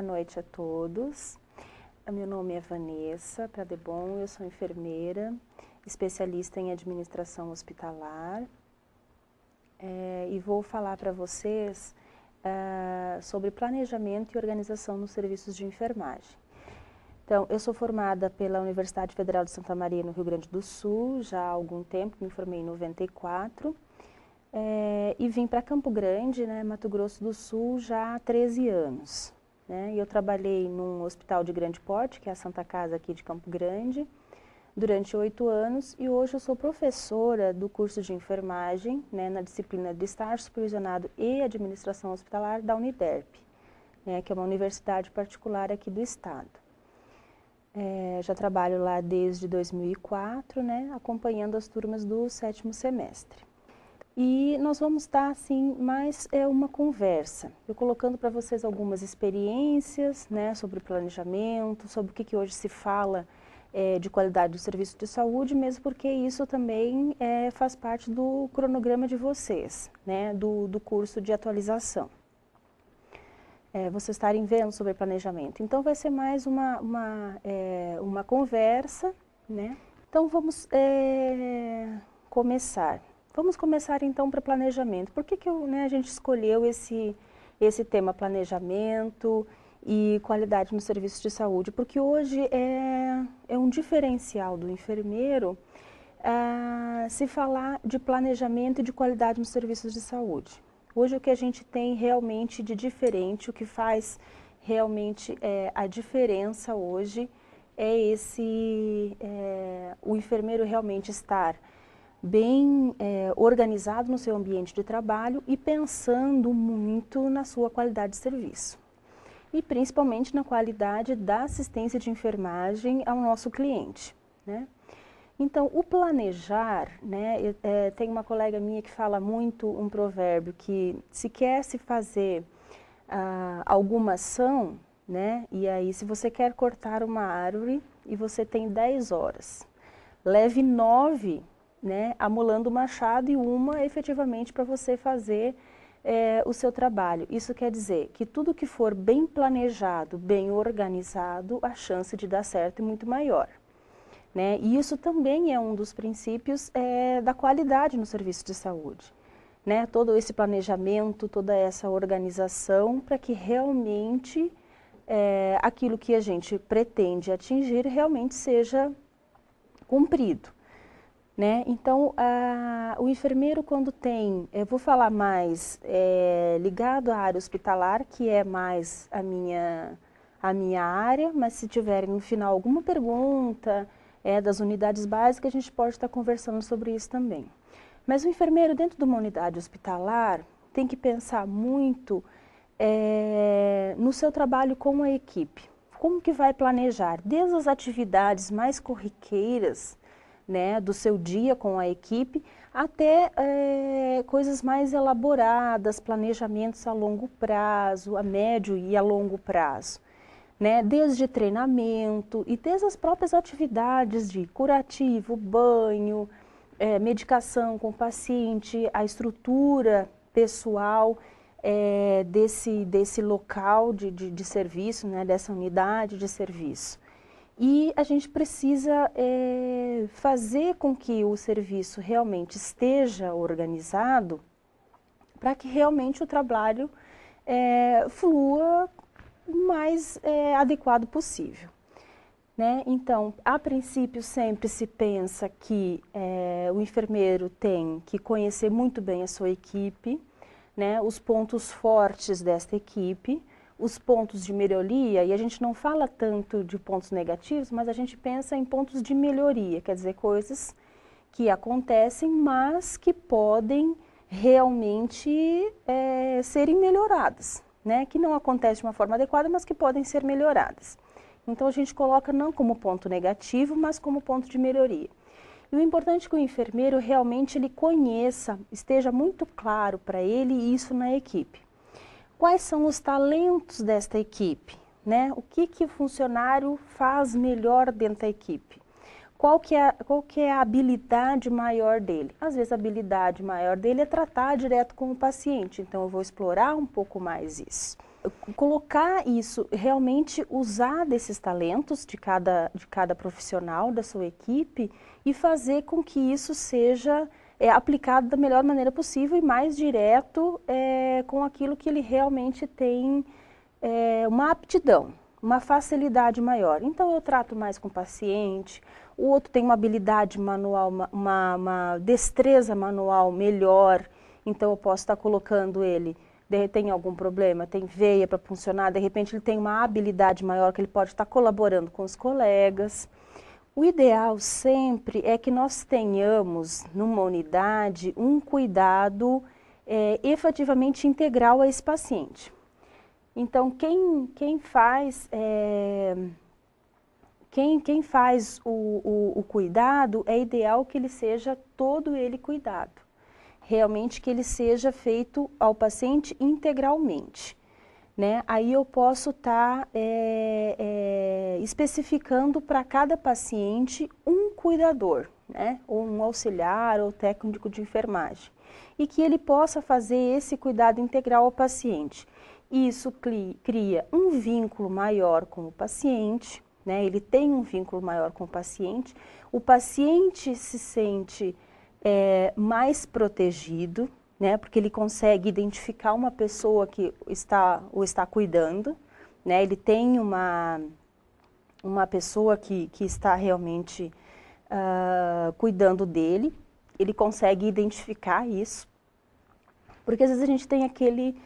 Boa noite a todos. Meu nome é Vanessa Pradebon, eu sou enfermeira, especialista em administração hospitalar é, e vou falar para vocês é, sobre planejamento e organização nos serviços de enfermagem. Então, eu sou formada pela Universidade Federal de Santa Maria, no Rio Grande do Sul, já há algum tempo, me formei em 94, é, e vim para Campo Grande, né, Mato Grosso do Sul, já há 13 anos. Né? E eu trabalhei num hospital de grande porte, que é a Santa Casa aqui de Campo Grande, durante oito anos e hoje eu sou professora do curso de enfermagem né, na disciplina de estágio supervisionado e administração hospitalar da Uniderp, né, que é uma universidade particular aqui do estado. É, já trabalho lá desde 2004, né, acompanhando as turmas do sétimo semestre. E nós vamos estar assim, mais é uma conversa. Eu colocando para vocês algumas experiências, né, sobre planejamento, sobre o que, que hoje se fala é, de qualidade do serviço de saúde, mesmo porque isso também é, faz parte do cronograma de vocês, né, do, do curso de atualização. É, vocês estarem vendo sobre planejamento. Então, vai ser mais uma, uma, é, uma conversa, né? Então, vamos é, começar. Vamos começar então para planejamento. Por que, que né, a gente escolheu esse, esse tema planejamento e qualidade no serviço de saúde? Porque hoje é, é um diferencial do enfermeiro ah, se falar de planejamento e de qualidade nos serviços de saúde. Hoje o que a gente tem realmente de diferente, o que faz realmente é, a diferença hoje é esse é, o enfermeiro realmente estar bem é, organizado no seu ambiente de trabalho e pensando muito na sua qualidade de serviço. E principalmente na qualidade da assistência de enfermagem ao nosso cliente. Né? Então, o planejar, né, é, tem uma colega minha que fala muito um provérbio que se quer se fazer ah, alguma ação, né, e aí se você quer cortar uma árvore e você tem 10 horas, leve 9 né, amolando o machado e uma efetivamente para você fazer é, o seu trabalho. Isso quer dizer que tudo que for bem planejado, bem organizado, a chance de dar certo é muito maior. Né? E isso também é um dos princípios é, da qualidade no serviço de saúde. Né? Todo esse planejamento, toda essa organização para que realmente é, aquilo que a gente pretende atingir realmente seja cumprido. Né? Então, a, o enfermeiro quando tem, eu vou falar mais é, ligado à área hospitalar, que é mais a minha, a minha área, mas se tiverem no final alguma pergunta é, das unidades básicas, a gente pode estar conversando sobre isso também. Mas o enfermeiro dentro de uma unidade hospitalar tem que pensar muito é, no seu trabalho com a equipe. Como que vai planejar? Desde as atividades mais corriqueiras, né, do seu dia com a equipe, até é, coisas mais elaboradas, planejamentos a longo prazo, a médio e a longo prazo. Né, desde treinamento e desde as próprias atividades de curativo, banho, é, medicação com o paciente, a estrutura pessoal é, desse, desse local de, de, de serviço, né, dessa unidade de serviço. E a gente precisa é, fazer com que o serviço realmente esteja organizado para que realmente o trabalho é, flua o mais é, adequado possível. Né? Então, a princípio, sempre se pensa que é, o enfermeiro tem que conhecer muito bem a sua equipe, né, os pontos fortes desta equipe, os pontos de melhoria, e a gente não fala tanto de pontos negativos, mas a gente pensa em pontos de melhoria, quer dizer, coisas que acontecem, mas que podem realmente é, serem melhoradas, né? que não acontecem de uma forma adequada, mas que podem ser melhoradas. Então a gente coloca não como ponto negativo, mas como ponto de melhoria. E o importante é que o enfermeiro realmente ele conheça, esteja muito claro para ele isso na equipe quais são os talentos desta equipe, né? O que que o funcionário faz melhor dentro da equipe? Qual que, é, qual que é a habilidade maior dele? Às vezes a habilidade maior dele é tratar direto com o paciente, então eu vou explorar um pouco mais isso. Colocar isso, realmente usar desses talentos de cada, de cada profissional da sua equipe e fazer com que isso seja é, aplicado da melhor maneira possível e mais direto é, com aquilo que ele realmente tem é, uma aptidão, uma facilidade maior. Então eu trato mais com o paciente, o outro tem uma habilidade manual, uma, uma, uma destreza manual melhor, então eu posso estar colocando ele de, tem algum problema, tem veia para funcionar, de repente ele tem uma habilidade maior que ele pode estar colaborando com os colegas. O ideal sempre é que nós tenhamos numa unidade um cuidado é, efetivamente integral a esse paciente. Então, quem, quem faz, é, quem, quem faz o, o, o, cuidado, é ideal que ele seja todo ele cuidado. Realmente que ele seja feito ao paciente integralmente né? Aí eu posso estar tá, é, é, especificando para cada paciente um cuidador, né? Ou um auxiliar ou técnico de enfermagem. E que ele possa fazer esse cuidado integral ao paciente. Isso cria um vínculo maior com o paciente, né? Ele tem um vínculo maior com o paciente. O paciente se sente é, mais protegido, né? Porque ele consegue identificar uma pessoa que está o está cuidando, né? Ele tem uma uma pessoa que, que está realmente uh, cuidando dele, ele consegue identificar isso. Porque às vezes a gente tem aquele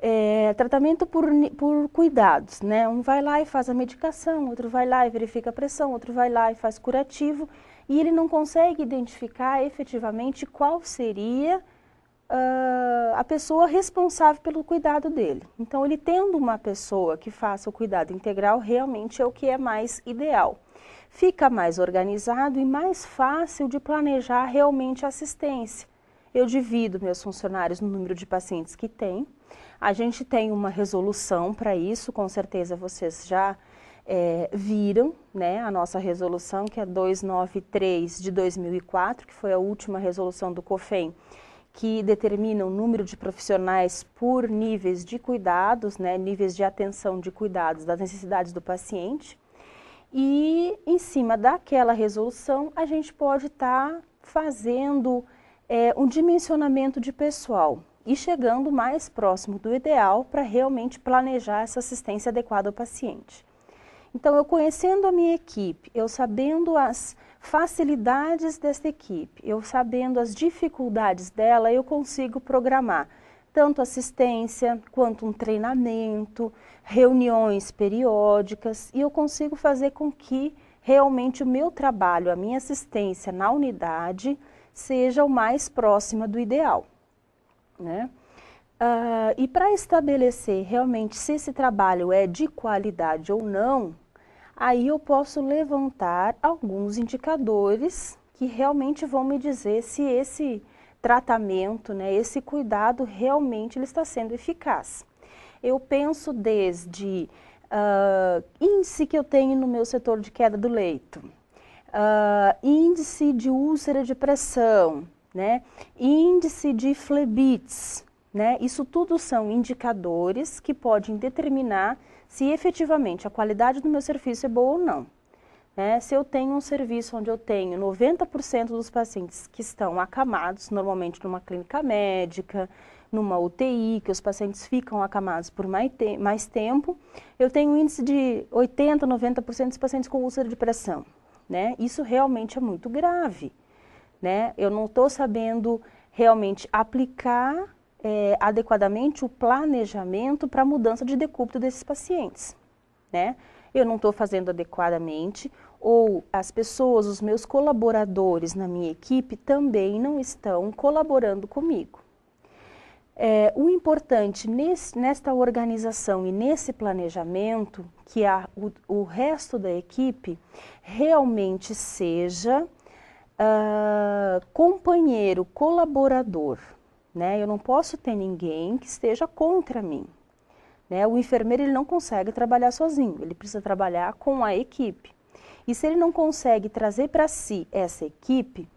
é, tratamento por, por cuidados, né? Um vai lá e faz a medicação, outro vai lá e verifica a pressão, outro vai lá e faz curativo, e ele não consegue identificar efetivamente qual seria uh, a pessoa responsável pelo cuidado dele. Então, ele tendo uma pessoa que faça o cuidado integral, realmente é o que é mais ideal. Fica mais organizado e mais fácil de planejar realmente a assistência. Eu divido meus funcionários no número de pacientes que tem. A gente tem uma resolução para isso, com certeza vocês já é, viram né, a nossa resolução, que é 293 de 2004, que foi a última resolução do COFEM, que determinam o número de profissionais por níveis de cuidados, né, níveis de atenção de cuidados das necessidades do paciente. E em cima daquela resolução, a gente pode estar tá fazendo é, um dimensionamento de pessoal e chegando mais próximo do ideal para realmente planejar essa assistência adequada ao paciente. Então, eu conhecendo a minha equipe, eu sabendo as facilidades desta equipe. Eu sabendo as dificuldades dela, eu consigo programar tanto assistência quanto um treinamento, reuniões periódicas, e eu consigo fazer com que realmente o meu trabalho, a minha assistência na unidade seja o mais próxima do ideal. Né? Uh, e para estabelecer realmente se esse trabalho é de qualidade ou não, aí eu posso levantar alguns indicadores que realmente vão me dizer se esse tratamento, né, esse cuidado realmente ele está sendo eficaz. Eu penso desde uh, índice que eu tenho no meu setor de queda do leito, uh, índice de úlcera de pressão, né, índice de flebites, né, isso tudo são indicadores que podem determinar se efetivamente a qualidade do meu serviço é boa ou não. É, se eu tenho um serviço onde eu tenho 90% dos pacientes que estão acamados, normalmente numa clínica médica, numa UTI, que os pacientes ficam acamados por mais, te mais tempo, eu tenho um índice de 80%, 90% dos pacientes com úlcera de pressão. Né? Isso realmente é muito grave. Né? Eu não estou sabendo realmente aplicar é, adequadamente o planejamento para a mudança de decúbito desses pacientes, né? Eu não estou fazendo adequadamente ou as pessoas, os meus colaboradores na minha equipe também não estão colaborando comigo. É, o importante nesse, nesta organização e nesse planejamento que a, o, o resto da equipe realmente seja uh, companheiro, colaborador, né? Eu não posso ter ninguém que esteja contra mim. Né? O enfermeiro ele não consegue trabalhar sozinho, ele precisa trabalhar com a equipe. E se ele não consegue trazer para si essa equipe,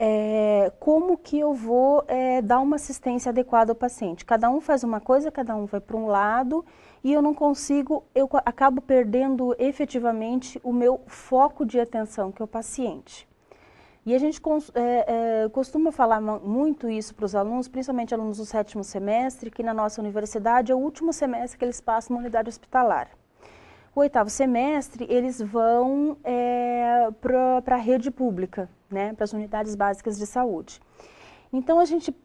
é, como que eu vou é, dar uma assistência adequada ao paciente? Cada um faz uma coisa, cada um vai para um lado e eu não consigo, eu acabo perdendo efetivamente o meu foco de atenção, que é o paciente. E a gente é, é, costuma falar muito isso para os alunos, principalmente alunos do sétimo semestre, que na nossa universidade é o último semestre que eles passam na unidade hospitalar. O oitavo semestre eles vão é, para a rede pública, né, para as unidades básicas de saúde. Então a gente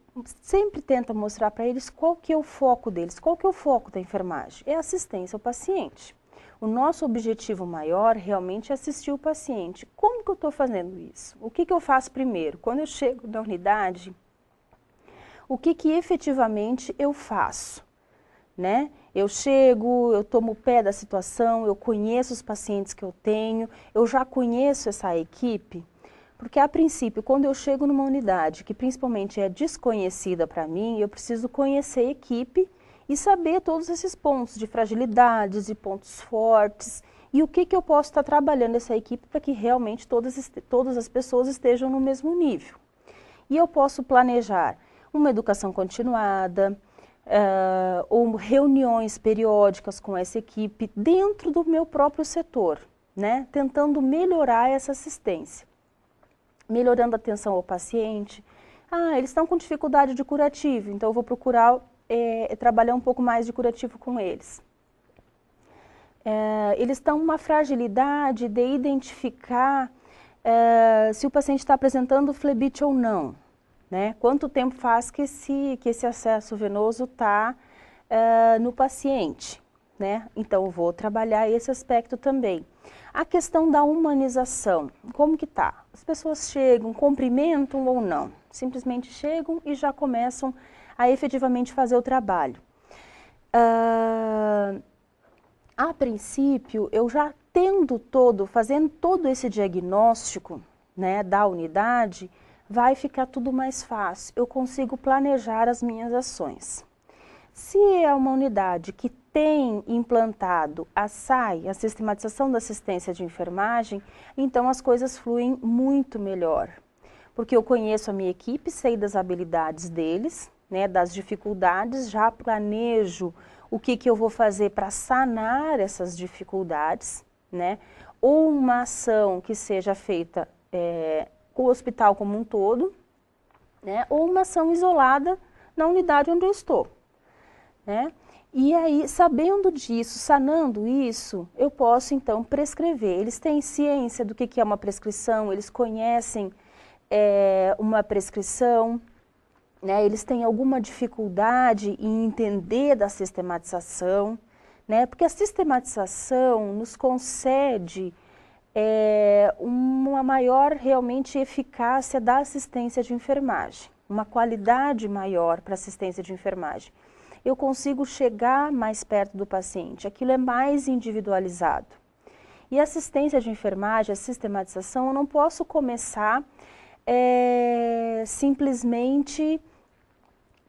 sempre tenta mostrar para eles qual que é o foco deles, qual que é o foco da enfermagem. É assistência ao paciente. O nosso objetivo maior realmente é assistir o paciente. Como que eu estou fazendo isso? O que, que eu faço primeiro? Quando eu chego na unidade, o que, que efetivamente eu faço? Né? Eu chego, eu tomo pé da situação, eu conheço os pacientes que eu tenho, eu já conheço essa equipe, porque a princípio, quando eu chego numa unidade que principalmente é desconhecida para mim, eu preciso conhecer a equipe e saber todos esses pontos de fragilidades, e pontos fortes e o que, que eu posso estar trabalhando essa equipe para que realmente todas, todas as pessoas estejam no mesmo nível. E eu posso planejar uma educação continuada, uh, ou reuniões periódicas com essa equipe dentro do meu próprio setor, né? tentando melhorar essa assistência, melhorando a atenção ao paciente. Ah, eles estão com dificuldade de curativo, então eu vou procurar é, trabalhar um pouco mais de curativo com eles. É, eles estão uma fragilidade de identificar é, se o paciente está apresentando flebite ou não. Né? Quanto tempo faz que esse, que esse acesso venoso está é, no paciente? Né? Então, vou trabalhar esse aspecto também. A questão da humanização, como que tá? As pessoas chegam, cumprimentam ou não? Simplesmente chegam e já começam a a efetivamente fazer o trabalho. Uh, a princípio, eu já tendo todo, fazendo todo esse diagnóstico né, da unidade, vai ficar tudo mais fácil. Eu consigo planejar as minhas ações. Se é uma unidade que tem implantado a SAI, a sistematização da assistência de enfermagem, então as coisas fluem muito melhor. Porque eu conheço a minha equipe, sei das habilidades deles, né, das dificuldades, já planejo o que, que eu vou fazer para sanar essas dificuldades, né? ou uma ação que seja feita é, com o hospital como um todo, né? ou uma ação isolada na unidade onde eu estou. Né? E aí, sabendo disso, sanando isso, eu posso então prescrever. Eles têm ciência do que, que é uma prescrição, eles conhecem é, uma prescrição, né, eles têm alguma dificuldade em entender da sistematização, né, porque a sistematização nos concede é, uma maior realmente eficácia da assistência de enfermagem, uma qualidade maior para assistência de enfermagem. Eu consigo chegar mais perto do paciente, aquilo é mais individualizado. E assistência de enfermagem, a sistematização, eu não posso começar é, simplesmente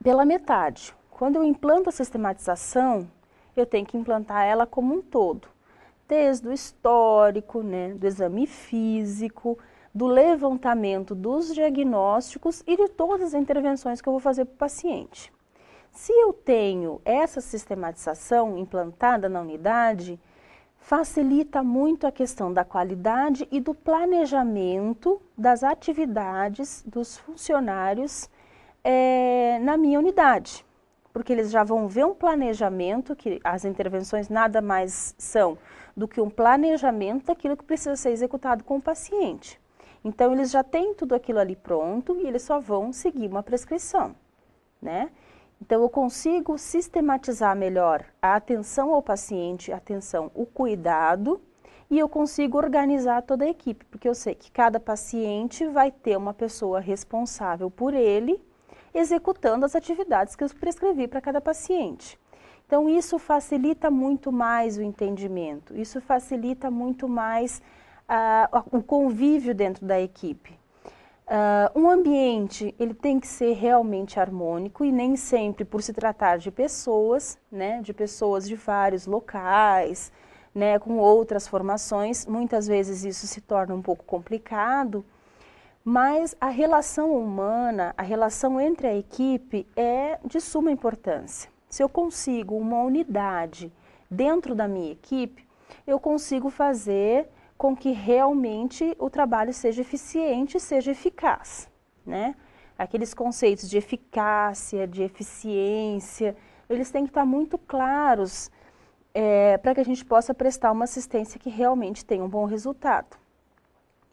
pela metade. Quando eu implanto a sistematização, eu tenho que implantar ela como um todo, desde o histórico, né, do exame físico, do levantamento dos diagnósticos e de todas as intervenções que eu vou fazer para o paciente. Se eu tenho essa sistematização implantada na unidade, facilita muito a questão da qualidade e do planejamento das atividades dos funcionários é, na minha unidade, porque eles já vão ver um planejamento, que as intervenções nada mais são do que um planejamento daquilo que precisa ser executado com o paciente. Então, eles já têm tudo aquilo ali pronto e eles só vão seguir uma prescrição, né? Então, eu consigo sistematizar melhor a atenção ao paciente, atenção, o cuidado, e eu consigo organizar toda a equipe, porque eu sei que cada paciente vai ter uma pessoa responsável por ele executando as atividades que eu prescrevi para cada paciente. Então, isso facilita muito mais o entendimento, isso facilita muito mais uh, o convívio dentro da equipe. Uh, um ambiente ele tem que ser realmente harmônico e nem sempre por se tratar de pessoas, né, de pessoas de vários locais, né, com outras formações, muitas vezes isso se torna um pouco complicado mas a relação humana, a relação entre a equipe é de suma importância. Se eu consigo uma unidade dentro da minha equipe, eu consigo fazer com que realmente o trabalho seja eficiente, seja eficaz, né? Aqueles conceitos de eficácia, de eficiência, eles têm que estar muito claros é, para que a gente possa prestar uma assistência que realmente tenha um bom resultado,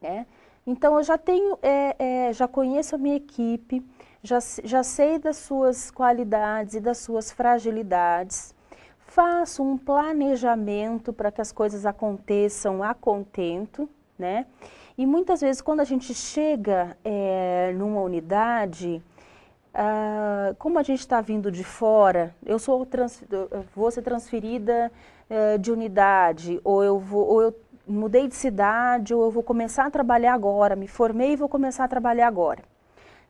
né? Então, eu já tenho, é, é, já conheço a minha equipe, já, já sei das suas qualidades e das suas fragilidades, faço um planejamento para que as coisas aconteçam a contento, né? E muitas vezes, quando a gente chega é, numa unidade, ah, como a gente está vindo de fora, eu sou trans, vou ser transferida eh, de unidade, ou eu, vou, ou eu mudei de cidade ou eu vou começar a trabalhar agora, me formei e vou começar a trabalhar agora.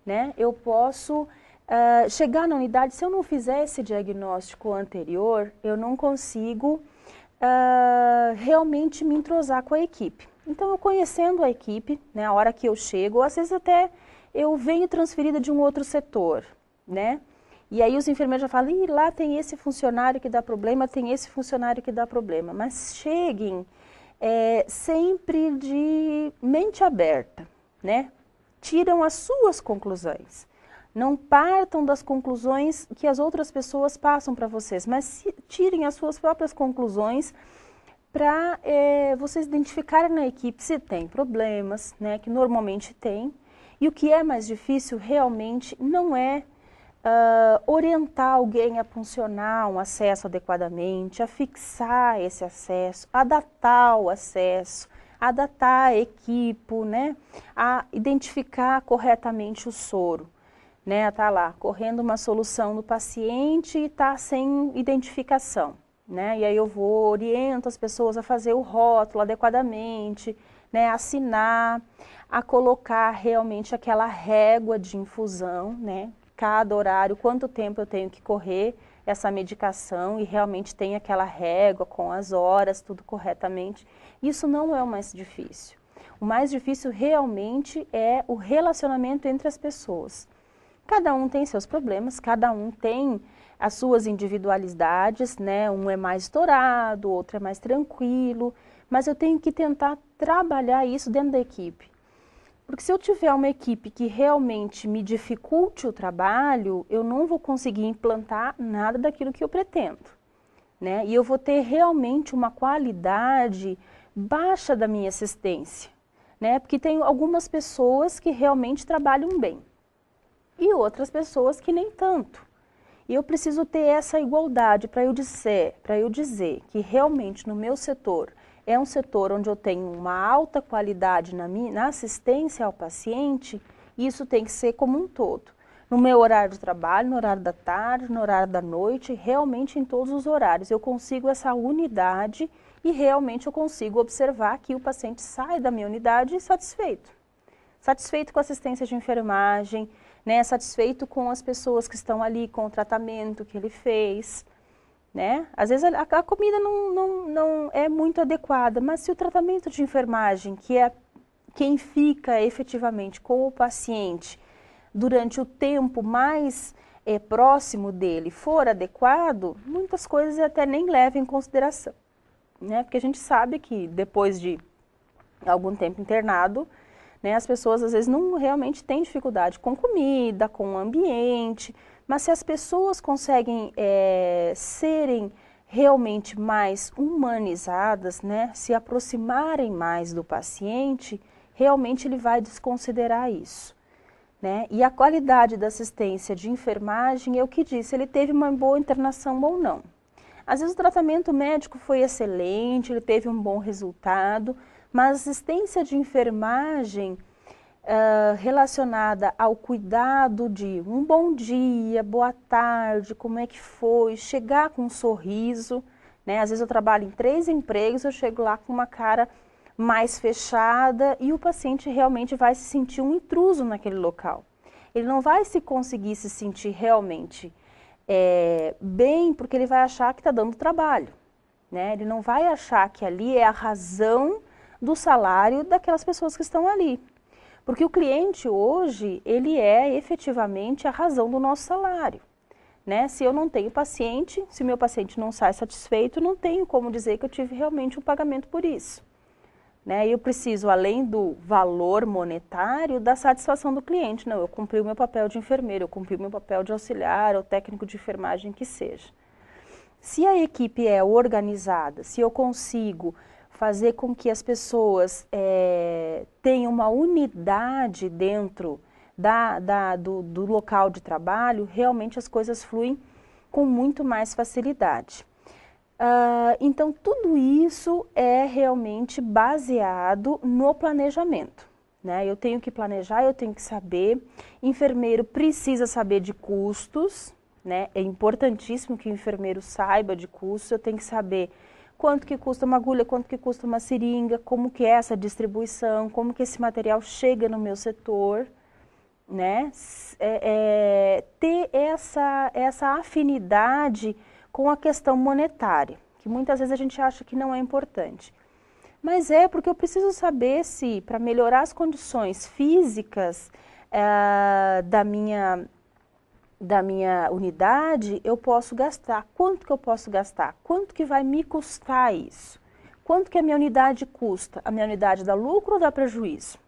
Né? Eu posso uh, chegar na unidade, se eu não fizer esse diagnóstico anterior, eu não consigo uh, realmente me entrosar com a equipe. Então, eu conhecendo a equipe, né, a hora que eu chego, ou às vezes até eu venho transferida de um outro setor, né? E aí os enfermeiros já falam, lá tem esse funcionário que dá problema, tem esse funcionário que dá problema. Mas cheguem é, sempre de mente aberta, né? Tiram as suas conclusões. Não partam das conclusões que as outras pessoas passam para vocês, mas tirem as suas próprias conclusões para é, vocês identificarem na equipe se tem problemas, né, que normalmente tem, e o que é mais difícil realmente não é uh, orientar alguém a funcionar um acesso adequadamente, a fixar esse acesso, adaptar o acesso, adaptar a equipo, né? a identificar corretamente o soro. Né, tá lá correndo uma solução no paciente e tá sem identificação, né? E aí eu vou oriento as pessoas a fazer o rótulo adequadamente, né, assinar, a colocar realmente aquela régua de infusão, né, cada horário, quanto tempo eu tenho que correr essa medicação e realmente tem aquela régua com as horas, tudo corretamente. Isso não é o mais difícil. O mais difícil realmente é o relacionamento entre as pessoas. Cada um tem seus problemas, cada um tem as suas individualidades, né? Um é mais estourado, outro é mais tranquilo, mas eu tenho que tentar trabalhar isso dentro da equipe. Porque se eu tiver uma equipe que realmente me dificulte o trabalho, eu não vou conseguir implantar nada daquilo que eu pretendo. Né? E eu vou ter realmente uma qualidade baixa da minha assistência. Né? Porque tem algumas pessoas que realmente trabalham bem e outras pessoas que nem tanto. E eu preciso ter essa igualdade para eu dizer, para eu dizer que realmente no meu setor é um setor onde eu tenho uma alta qualidade na, minha, na assistência ao paciente, isso tem que ser como um todo. No meu horário de trabalho, no horário da tarde, no horário da noite, realmente em todos os horários. Eu consigo essa unidade e realmente eu consigo observar que o paciente sai da minha unidade satisfeito. Satisfeito com a assistência de enfermagem, né, satisfeito com as pessoas que estão ali, com o tratamento que ele fez né? Às vezes a, a comida não, não, não é muito adequada, mas se o tratamento de enfermagem, que é quem fica efetivamente com o paciente durante o tempo mais é, próximo dele, for adequado, muitas coisas até nem leva em consideração, né? Porque a gente sabe que depois de algum tempo internado, né, as pessoas às vezes não realmente têm dificuldade com comida, com o ambiente, mas se as pessoas conseguem é, serem realmente mais humanizadas, né, se aproximarem mais do paciente, realmente ele vai desconsiderar isso. Né? E a qualidade da assistência de enfermagem é o que diz, ele teve uma boa internação ou não. Às vezes o tratamento médico foi excelente, ele teve um bom resultado, mas a assistência de enfermagem relacionada ao cuidado de um bom dia, boa tarde, como é que foi, chegar com um sorriso. Né? Às vezes eu trabalho em três empregos, eu chego lá com uma cara mais fechada e o paciente realmente vai se sentir um intruso naquele local. Ele não vai se conseguir se sentir realmente é, bem porque ele vai achar que está dando trabalho. Né? Ele não vai achar que ali é a razão do salário daquelas pessoas que estão ali. Porque o cliente hoje, ele é efetivamente a razão do nosso salário. Né? Se eu não tenho paciente, se meu paciente não sai satisfeito, não tenho como dizer que eu tive realmente um pagamento por isso. Né? Eu preciso, além do valor monetário, da satisfação do cliente. Não, eu cumpri o meu papel de enfermeiro, eu cumpri o meu papel de auxiliar ou técnico de enfermagem que seja. Se a equipe é organizada, se eu consigo fazer com que as pessoas é, tenham uma unidade dentro da, da do, do local de trabalho, realmente as coisas fluem com muito mais facilidade. Uh, então, tudo isso é realmente baseado no planejamento. Né? Eu tenho que planejar, eu tenho que saber. Enfermeiro precisa saber de custos, né? é importantíssimo que o enfermeiro saiba de custos, eu tenho que saber quanto que custa uma agulha, quanto que custa uma seringa, como que é essa distribuição, como que esse material chega no meu setor, né? É, é, ter essa, essa afinidade com a questão monetária, que muitas vezes a gente acha que não é importante. Mas é porque eu preciso saber se, para melhorar as condições físicas é, da minha da minha unidade, eu posso gastar, quanto que eu posso gastar, quanto que vai me custar isso, quanto que a minha unidade custa, a minha unidade dá lucro ou dá prejuízo?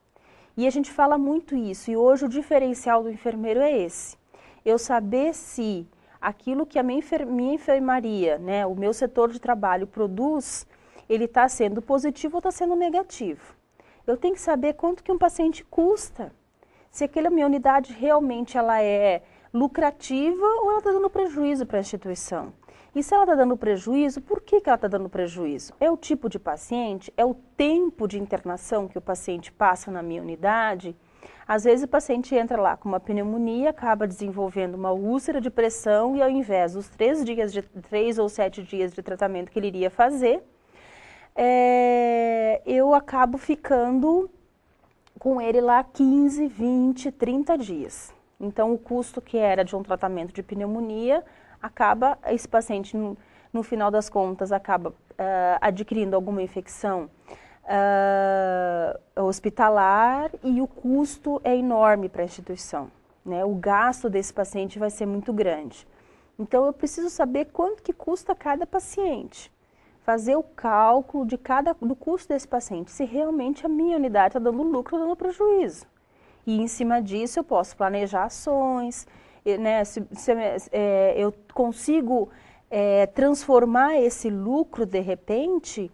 E a gente fala muito isso, e hoje o diferencial do enfermeiro é esse, eu saber se aquilo que a minha, enfer minha enfermaria, né, o meu setor de trabalho produz, ele está sendo positivo ou está sendo negativo. Eu tenho que saber quanto que um paciente custa, se aquela minha unidade realmente ela é lucrativa ou ela está dando prejuízo para a instituição. E se ela está dando prejuízo, por que, que ela está dando prejuízo? É o tipo de paciente? É o tempo de internação que o paciente passa na minha unidade? Às vezes o paciente entra lá com uma pneumonia, acaba desenvolvendo uma úlcera de pressão e ao invés dos três, dias de, três ou sete dias de tratamento que ele iria fazer, é, eu acabo ficando com ele lá 15, 20, 30 dias. Então, o custo que era de um tratamento de pneumonia acaba, esse paciente, no, no final das contas, acaba uh, adquirindo alguma infecção uh, hospitalar e o custo é enorme para a instituição. Né? O gasto desse paciente vai ser muito grande. Então, eu preciso saber quanto que custa cada paciente fazer o cálculo de cada, do custo desse paciente, se realmente a minha unidade está dando lucro ou dando prejuízo. E em cima disso eu posso planejar ações, né? Se, se, é, eu consigo é, transformar esse lucro de repente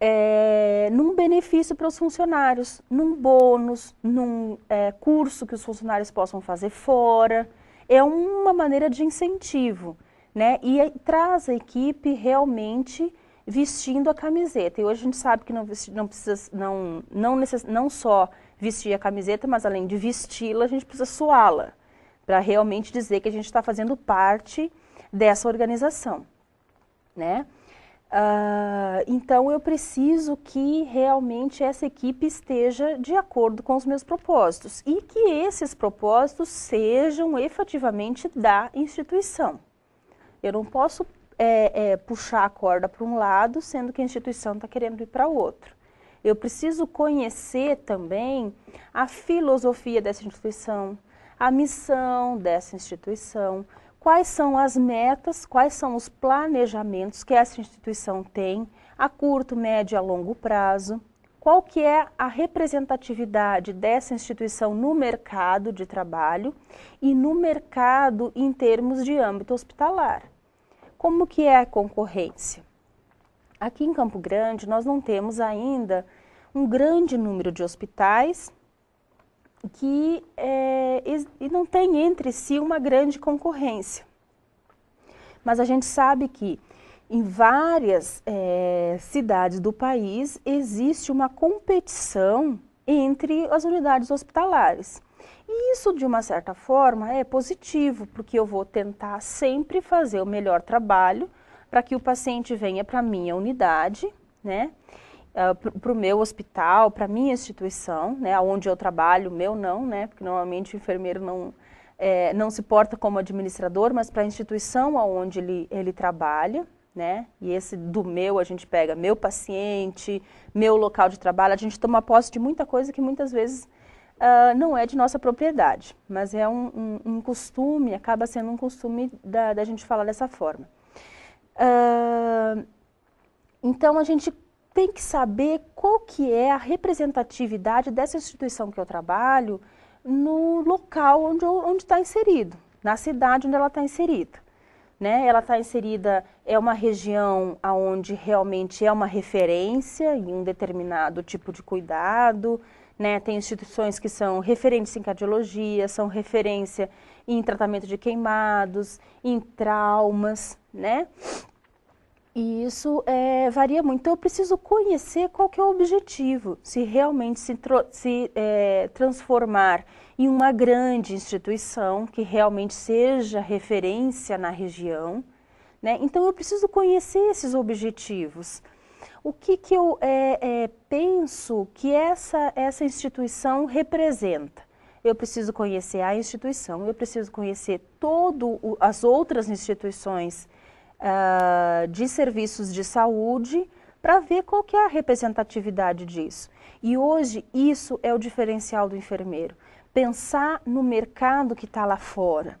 é, num benefício para os funcionários, num bônus, num é, curso que os funcionários possam fazer fora. É uma maneira de incentivo, né? E traz a equipe realmente vestindo a camiseta. E hoje a gente sabe que não, não precisa, não, não, necess, não só vestir a camiseta, mas além de vesti-la, a gente precisa suá-la, para realmente dizer que a gente está fazendo parte dessa organização, né? Uh, então eu preciso que realmente essa equipe esteja de acordo com os meus propósitos e que esses propósitos sejam efetivamente da instituição. Eu não posso é, é, puxar a corda para um lado, sendo que a instituição está querendo ir para outro. Eu preciso conhecer também a filosofia dessa instituição, a missão dessa instituição, quais são as metas, quais são os planejamentos que essa instituição tem a curto, médio e a longo prazo, qual que é a representatividade dessa instituição no mercado de trabalho e no mercado em termos de âmbito hospitalar. Como que é a concorrência? Aqui em Campo Grande, nós não temos ainda um grande número de hospitais que é, e não tem entre si uma grande concorrência. Mas a gente sabe que em várias é, cidades do país existe uma competição entre as unidades hospitalares. E isso, de uma certa forma, é positivo, porque eu vou tentar sempre fazer o melhor trabalho para que o paciente venha para a minha unidade, né? Uh, ah, para o meu hospital, para minha instituição, né, onde eu trabalho, meu não, né, porque normalmente o enfermeiro não, é, não se porta como administrador, mas para a instituição onde ele, ele trabalha, né, e esse do meu a gente pega meu paciente, meu local de trabalho, a gente toma posse de muita coisa que muitas vezes uh, não é de nossa propriedade, mas é um, um, um, costume, acaba sendo um costume da, da gente falar dessa forma então a gente tem que saber qual que é a representatividade dessa instituição que eu trabalho no local onde está inserido, na cidade onde ela está inserida. Né? Ela está inserida, é uma região onde realmente é uma referência em um determinado tipo de cuidado, né? tem instituições que são referentes em cardiologia, são referência em tratamento de queimados, em traumas, né? E isso é, varia muito. Então, eu preciso conhecer qual que é o objetivo, se realmente se, se é, transformar em uma grande instituição que realmente seja referência na região. Né? Então, eu preciso conhecer esses objetivos. O que, que eu é, é penso que essa, essa instituição representa? eu preciso conhecer a instituição, eu preciso conhecer todas as outras instituições uh, de serviços de saúde para ver qual que é a representatividade disso. E hoje isso é o diferencial do enfermeiro, pensar no mercado que está lá fora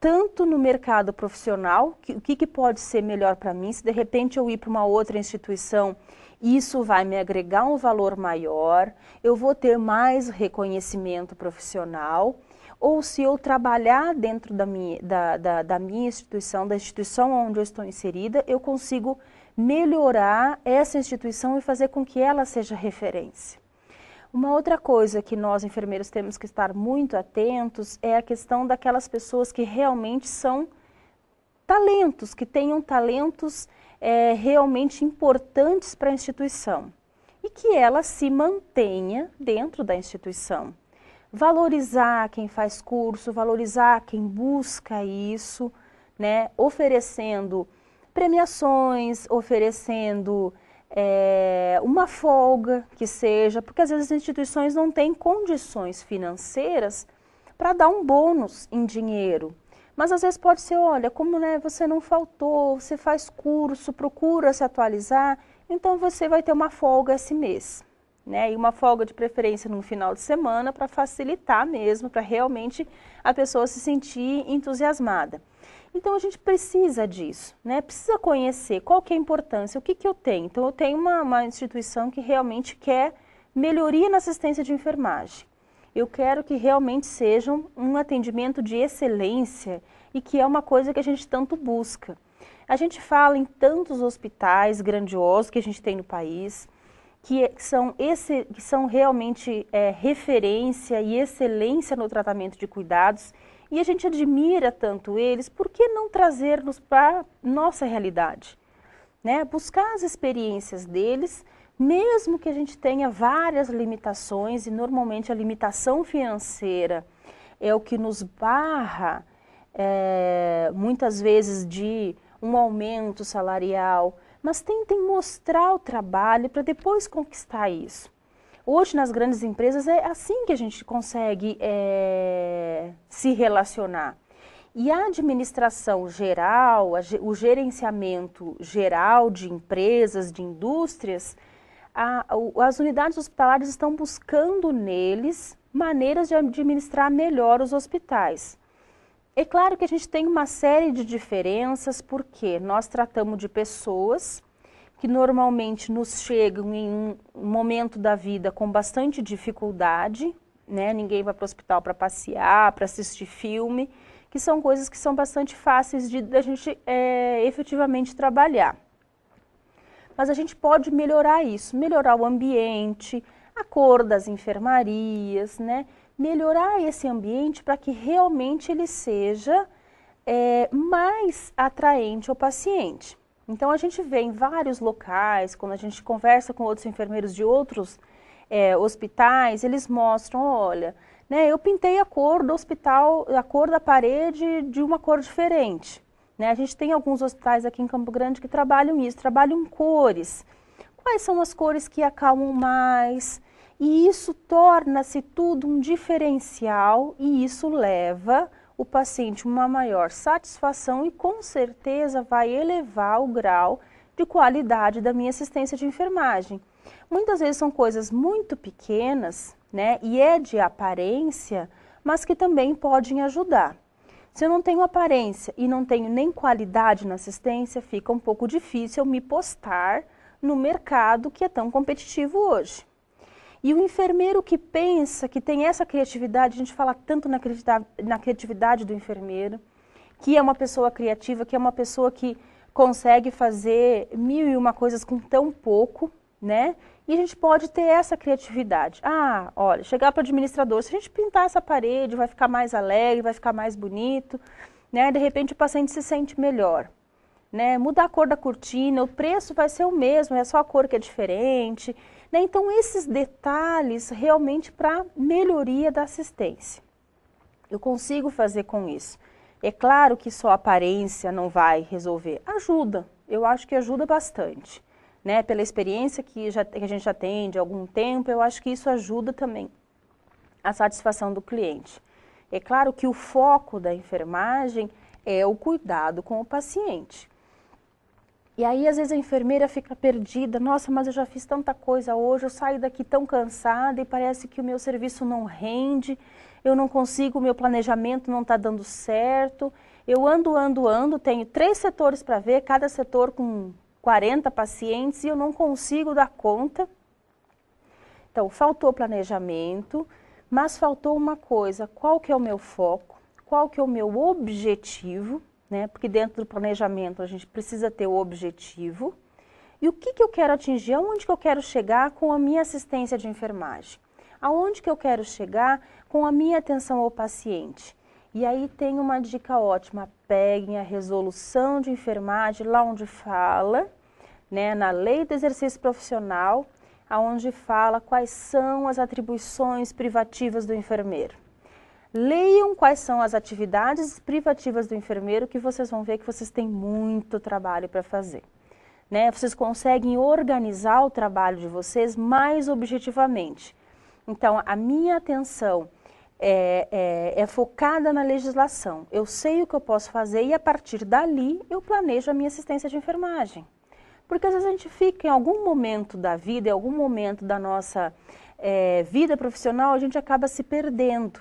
tanto no mercado profissional, que, o que, que pode ser melhor para mim, se de repente eu ir para uma outra instituição isso vai me agregar um valor maior, eu vou ter mais reconhecimento profissional, ou se eu trabalhar dentro da minha, da, da, da minha instituição, da instituição onde eu estou inserida, eu consigo melhorar essa instituição e fazer com que ela seja referência. Uma outra coisa que nós enfermeiros temos que estar muito atentos é a questão daquelas pessoas que realmente são talentos, que tenham talentos é, realmente importantes para a instituição e que ela se mantenha dentro da instituição. Valorizar quem faz curso, valorizar quem busca isso, né, oferecendo premiações, oferecendo é, uma folga que seja, porque às vezes as instituições não têm condições financeiras para dar um bônus em dinheiro. Mas às vezes pode ser, olha, como né, você não faltou, você faz curso, procura se atualizar, então você vai ter uma folga esse mês. Né, e uma folga de preferência no final de semana para facilitar mesmo, para realmente a pessoa se sentir entusiasmada. Então a gente precisa disso, né? Precisa conhecer qual que é a importância, o que, que eu tenho. Então eu tenho uma, uma instituição que realmente quer melhoria na assistência de enfermagem. Eu quero que realmente sejam um atendimento de excelência e que é uma coisa que a gente tanto busca. A gente fala em tantos hospitais grandiosos que a gente tem no país, que é, são, esse, que são realmente é, referência e excelência no tratamento de cuidados, e a gente admira tanto eles, por que não trazê-los para nossa realidade? Né? Buscar as experiências deles mesmo que a gente tenha várias limitações, e normalmente a limitação financeira é o que nos barra, é, muitas vezes, de um aumento salarial, mas tentem mostrar o trabalho para depois conquistar isso. Hoje, nas grandes empresas, é assim que a gente consegue é, se relacionar. E a administração geral, o gerenciamento geral de empresas, de indústrias, a, as unidades hospitalares estão buscando neles maneiras de administrar melhor os hospitais. É claro que a gente tem uma série de diferenças, porque nós tratamos de pessoas que normalmente nos chegam em um momento da vida com bastante dificuldade, né? Ninguém vai para o hospital para passear, para assistir filme, que são coisas que são bastante fáceis de da gente é, efetivamente trabalhar mas a gente pode melhorar isso, melhorar o ambiente, a cor das enfermarias, né? Melhorar esse ambiente para que realmente ele seja é, mais atraente ao paciente. Então a gente vê em vários locais, quando a gente conversa com outros enfermeiros de outros é, hospitais, eles mostram, olha, né, eu pintei a cor do hospital, a cor da parede de uma cor diferente. Né? A gente tem alguns hospitais aqui em Campo Grande que trabalham isso, trabalham cores. Quais são as cores que acalmam mais? E isso torna-se tudo um diferencial e isso leva o paciente uma maior satisfação e com certeza vai elevar o grau de qualidade da minha assistência de enfermagem. Muitas vezes são coisas muito pequenas, né, e é de aparência, mas que também podem ajudar. Se eu não tenho aparência e não tenho nem qualidade na assistência, fica um pouco difícil me postar no mercado que é tão competitivo hoje. E o enfermeiro que pensa, que tem essa criatividade, a gente fala tanto na criatividade do enfermeiro, que é uma pessoa criativa, que é uma pessoa que consegue fazer mil e uma coisas com tão pouco, né? E a gente pode ter essa criatividade. Ah, olha, chegar para o administrador, se a gente pintar essa parede, vai ficar mais alegre, vai ficar mais bonito, né? De repente o paciente se sente melhor. Né, mudar a cor da cortina, o preço vai ser o mesmo, é só a cor que é diferente. Né? Então, esses detalhes realmente para melhoria da assistência. Eu consigo fazer com isso. É claro que só aparência não vai resolver. Ajuda, eu acho que ajuda bastante né, pela experiência que, já, que a gente já tem de algum tempo, eu acho que isso ajuda também a satisfação do cliente. É claro que o foco da enfermagem é o cuidado com o paciente. E aí, às vezes, a enfermeira fica perdida. Nossa, mas eu já fiz tanta coisa hoje, eu saio daqui tão cansada e parece que o meu serviço não rende, eu não consigo, o meu planejamento não está dando certo. Eu ando, ando, ando, tenho três setores para ver, cada setor com 40 pacientes e eu não consigo dar conta. Então, faltou planejamento, mas faltou uma coisa, qual que é o meu foco, qual que é o meu objetivo, né? Porque dentro do planejamento a gente precisa ter o objetivo. E o que, que eu quero atingir, aonde que eu quero chegar com a minha assistência de enfermagem, aonde que eu quero chegar com a minha atenção ao paciente. E aí tem uma dica ótima, peguem a resolução de enfermagem lá onde fala, né, na Lei do Exercício Profissional, aonde fala quais são as atribuições privativas do enfermeiro. Leiam quais são as atividades privativas do enfermeiro que vocês vão ver que vocês têm muito trabalho para fazer. Né? Vocês conseguem organizar o trabalho de vocês mais objetivamente. Então, a minha atenção é, é, é, focada na legislação. Eu sei o que eu posso fazer e a partir dali eu planejo a minha assistência de enfermagem. Porque às vezes a gente fica em algum momento da vida, em algum momento da nossa é, vida profissional, a gente acaba se perdendo.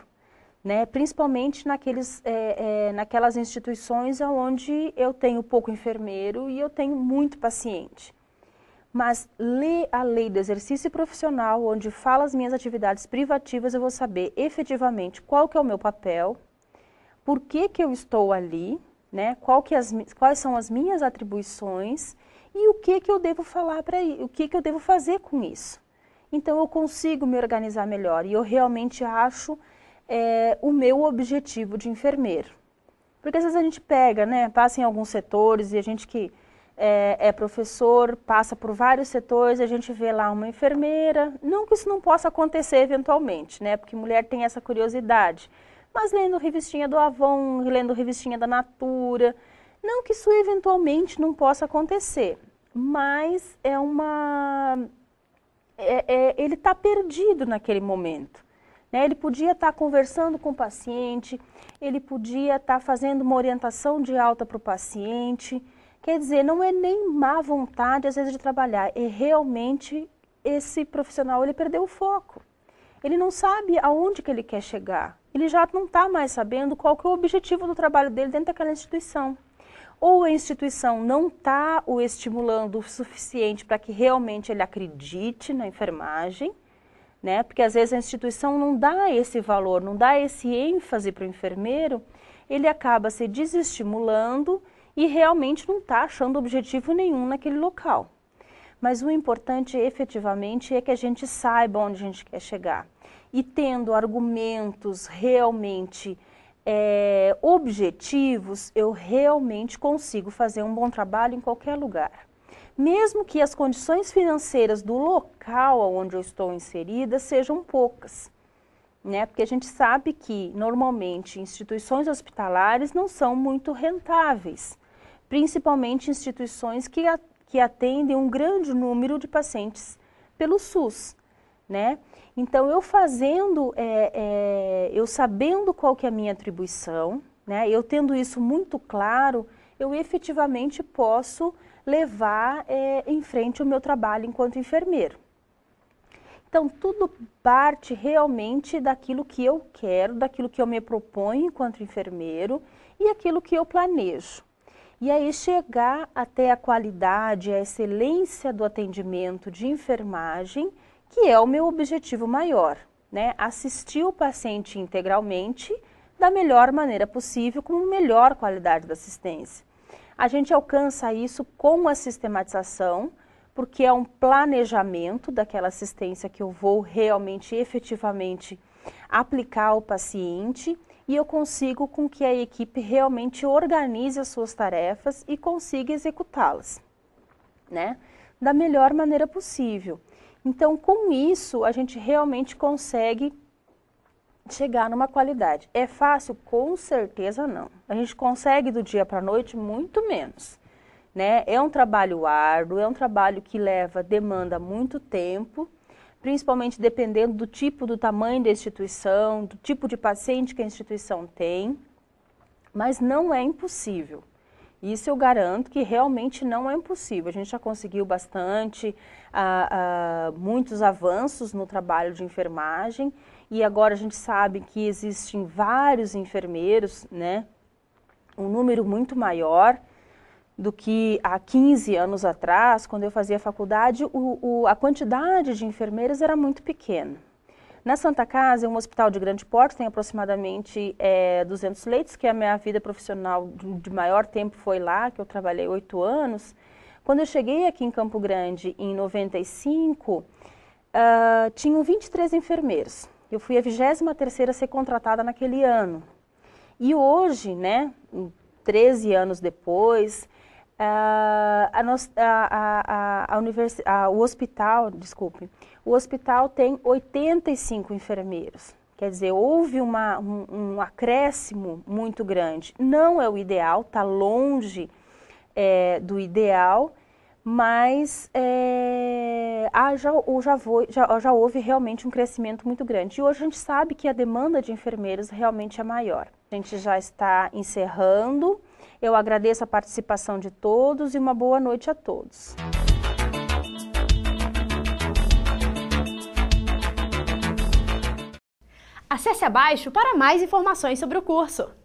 Né, principalmente naqueles, é, é, naquelas instituições onde eu tenho pouco enfermeiro e eu tenho muito paciente. Mas ler a lei do exercício profissional, onde fala as minhas atividades privativas, eu vou saber efetivamente qual que é o meu papel, por que, que eu estou ali, né, qual que é as, quais são as minhas atribuições e o que que eu devo falar para o que que eu devo fazer com isso. Então eu consigo me organizar melhor e eu realmente acho é, o meu objetivo de enfermeiro. Porque às vezes a gente pega, né, passa em alguns setores e a gente que é, é, professor, passa por vários setores, a gente vê lá uma enfermeira. Não que isso não possa acontecer eventualmente, né? Porque mulher tem essa curiosidade. Mas lendo revistinha do Avon, lendo revistinha da Natura, não que isso eventualmente não possa acontecer, mas é uma. É, é, ele está perdido naquele momento. Né? Ele podia estar tá conversando com o paciente, ele podia estar tá fazendo uma orientação de alta para o paciente. Quer dizer, não é nem má vontade, às vezes, de trabalhar, é realmente esse profissional ele perdeu o foco. Ele não sabe aonde que ele quer chegar. Ele já não está mais sabendo qual que é o objetivo do trabalho dele dentro daquela instituição ou a instituição não está o estimulando o suficiente para que realmente ele acredite na enfermagem, né? Porque às vezes a instituição não dá esse valor, não dá esse ênfase para o enfermeiro, ele acaba se desestimulando e realmente não está achando objetivo nenhum naquele local. Mas o importante efetivamente é que a gente saiba onde a gente quer chegar e tendo argumentos realmente é, objetivos, eu realmente consigo fazer um bom trabalho em qualquer lugar. Mesmo que as condições financeiras do local onde eu estou inserida sejam poucas. Né? Porque a gente sabe que, normalmente, instituições hospitalares não são muito rentáveis, principalmente instituições que, a, que atendem um grande número de pacientes pelo SUS. Né? Então, eu fazendo, é, é, eu sabendo qual que é a minha atribuição, né, eu tendo isso muito claro, eu efetivamente posso levar é, em frente o meu trabalho enquanto enfermeiro. Então, tudo parte realmente daquilo que eu quero, daquilo que eu me proponho enquanto enfermeiro e aquilo que eu planejo. E aí chegar até a qualidade, a excelência do atendimento de enfermagem, que é o meu objetivo maior, né? Assistir o paciente integralmente da melhor maneira possível, com melhor qualidade da assistência. A gente alcança isso com a sistematização, porque é um planejamento daquela assistência que eu vou realmente, efetivamente aplicar ao paciente e eu consigo com que a equipe realmente organize as suas tarefas e consiga executá-las, né? Da melhor maneira possível. Então, com isso, a gente realmente consegue chegar numa qualidade. É fácil? Com certeza não. A gente consegue do dia para a noite muito menos. Né? É um trabalho árduo, é um trabalho que leva, demanda muito tempo, principalmente dependendo do tipo, do tamanho da instituição, do tipo de paciente que a instituição tem, mas não é impossível. Isso eu garanto que realmente não é impossível. A gente já conseguiu bastante, ah, ah, muitos avanços no trabalho de enfermagem e agora a gente sabe que existem vários enfermeiros, né? Um número muito maior do que há 15 anos atrás, quando eu fazia faculdade, o, o, a quantidade de enfermeiros era muito pequena. Na Santa Casa, é um hospital de grande porte, tem aproximadamente é, 200 leitos, que é a minha vida profissional de maior tempo foi lá, que eu trabalhei oito anos. Quando eu cheguei aqui em Campo Grande, em 95, uh, ah, tinham 23 enfermeiros. Eu fui a 23ª a ser contratada naquele ano. E hoje, né, 13 anos depois, uh, a, a, a, a o hospital, desculpe, o hospital tem 85 enfermeiros. Quer dizer, houve uma, um, um, acréscimo muito grande. Não é o ideal, está longe é, do ideal, mas é, ah, já, já, vou, já, já houve realmente um crescimento muito grande. E hoje a gente sabe que a demanda de enfermeiros realmente é maior. A gente já está encerrando. Eu agradeço a participação de todos e uma boa noite a todos. Acesse abaixo para mais informações sobre o curso.